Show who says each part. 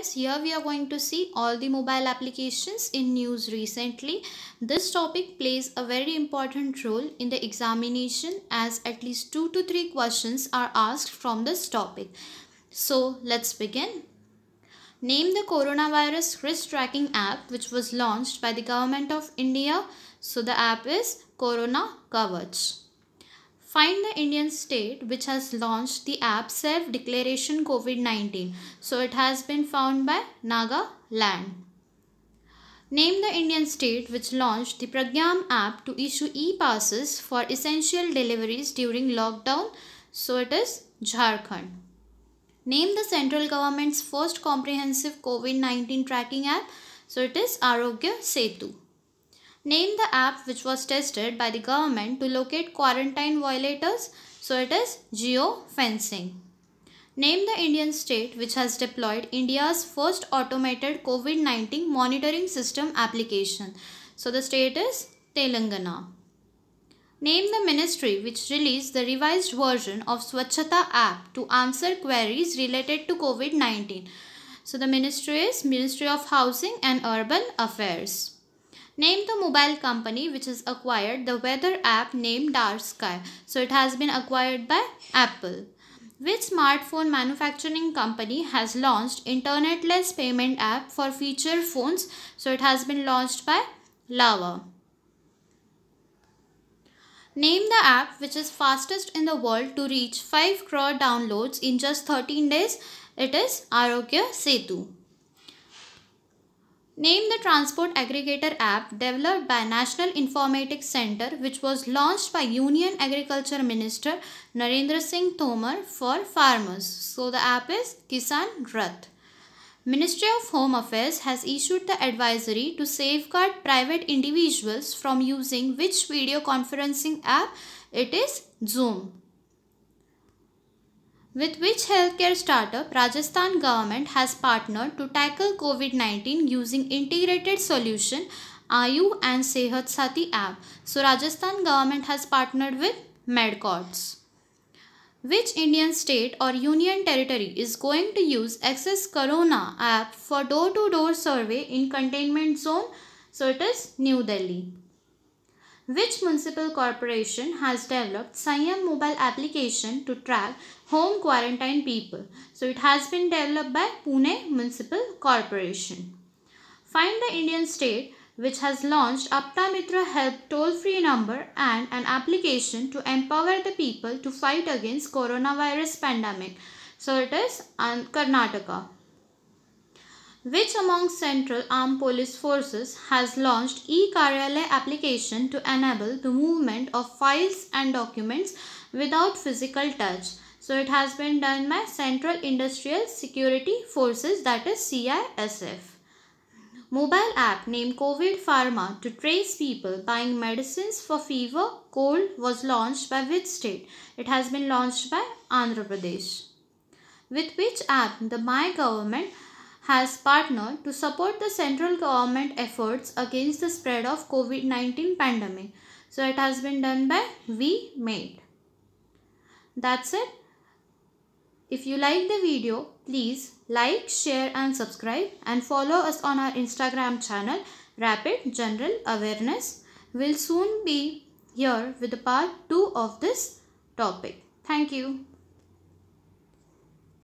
Speaker 1: friends here we are going to see all the mobile applications in news recently. This topic plays a very important role in the examination as at least 2 to 3 questions are asked from this topic. So let's begin. Name the coronavirus risk tracking app which was launched by the government of India. So the app is Corona Coverage. Find the Indian state which has launched the app Self Declaration COVID-19. So it has been found by Nagaland. Name the Indian state which launched the Pragyam app to issue e-passes for essential deliveries during lockdown. So it is Jharkhand. Name the central government's first comprehensive COVID-19 tracking app. So it is Arogya Setu. Name the app which was tested by the government to locate quarantine violators. So it is geo-fencing. Name the Indian state which has deployed India's first automated COVID-19 monitoring system application. So the state is Telangana. Name the ministry which released the revised version of Swachhata app to answer queries related to COVID-19. So the ministry is Ministry of Housing and Urban Affairs. Name the mobile company which has acquired the weather app named Dark Sky. So it has been acquired by Apple. Which smartphone manufacturing company has launched internetless payment app for feature phones? So it has been launched by Lava. Name the app which is fastest in the world to reach 5 crore downloads in just 13 days. It is Arogya Setu. Name the Transport Aggregator app developed by National Informatics Center which was launched by Union Agriculture Minister Narendra Singh Tomar for farmers. So the app is Kisan Rath. Ministry of Home Affairs has issued the advisory to safeguard private individuals from using which video conferencing app? It is Zoom. With which healthcare startup Rajasthan government has partnered to tackle COVID-19 using integrated solution Ayu and Sehat Sati app. So Rajasthan government has partnered with MedCords. Which Indian state or union territory is going to use Access Corona app for door-to-door -door survey in containment zone? So it is New Delhi. Which municipal corporation has developed Siam mobile application to track home quarantine people? So it has been developed by Pune Municipal Corporation. Find the Indian state which has launched Aptamitra Help toll-free number and an application to empower the people to fight against coronavirus pandemic. So it is um, Karnataka. Which among Central Armed Police Forces has launched e-Karyalay application to enable the movement of files and documents without physical touch. So it has been done by Central Industrial Security Forces that is CISF. Mobile app named COVID Pharma to trace people buying medicines for fever, cold was launched by which state? It has been launched by Andhra Pradesh. With which app the My Government has partnered to support the central government efforts against the spread of COVID-19 pandemic. So it has been done by We Made. That's it. If you like the video, please like, share and subscribe and follow us on our Instagram channel Rapid General Awareness. We'll soon be here with the part 2 of this topic. Thank you.